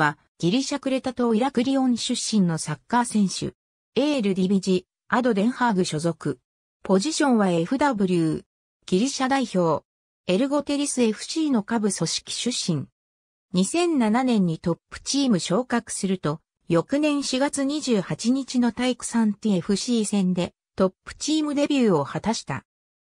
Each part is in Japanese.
は、ギリシャクレタ島イラクリオン出身のサッカー選手。エール・ディビジ、アド・デンハーグ所属。ポジションは FW。ギリシャ代表。エルゴテリス FC の下部組織出身。2007年にトップチーム昇格すると、翌年4月28日の体育サンティ FC 戦でトップチームデビューを果たした。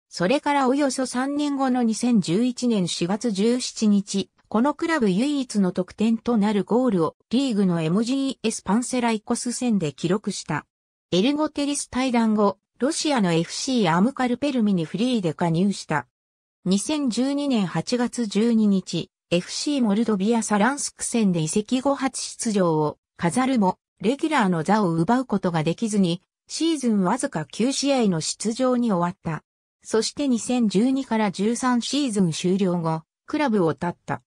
それからおよそ3年後の2011年4月17日、このクラブ唯一の得点となるゴールをリーグの MGS パンセライコス戦で記録した。エルゴテリス対談後、ロシアの FC アムカルペルミにフリーで加入した。2012年8月12日、FC モルドビアサランスク戦で移籍後初出場を飾るも、レギュラーの座を奪うことができずに、シーズンわずか9試合の出場に終わった。そして2012から13シーズン終了後、クラブを立った。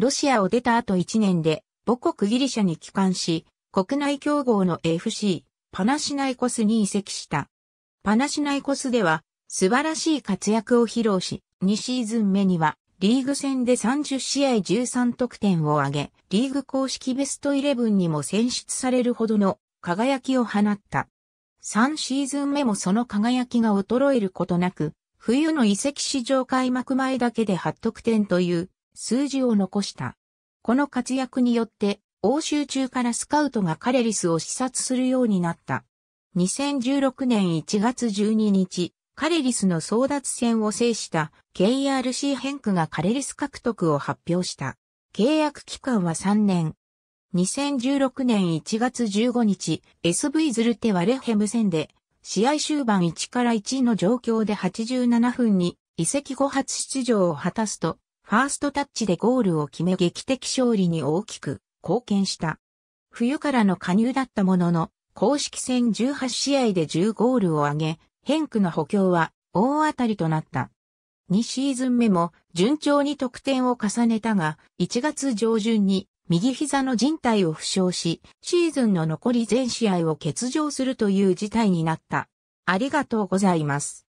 ロシアを出た後1年で母国ギリシャに帰還し、国内競合の FC、パナシナイコスに移籍した。パナシナイコスでは素晴らしい活躍を披露し、2シーズン目にはリーグ戦で30試合13得点を挙げ、リーグ公式ベスト11にも選出されるほどの輝きを放った。3シーズン目もその輝きが衰えることなく、冬の移籍市場開幕前だけで8得点という数字を残した。この活躍によって、欧州中からスカウトがカレリスを視察するようになった。2016年1月12日、カレリスの争奪戦を制した KRC ヘンクがカレリス獲得を発表した。契約期間は3年。2016年1月15日、SV ズルテワレヘム戦で、試合終盤1から1の状況で87分に移籍後初出場を果たすと、ファーストタッチでゴールを決め劇的勝利に大きく貢献した。冬からの加入だったものの、公式戦18試合で10ゴールを挙げ、ヘンクの補強は大当たりとなった。2シーズン目も順調に得点を重ねたが、1月上旬に右膝の靭帯を負傷し、シーズンの残り全試合を欠場するという事態になった。ありがとうございます。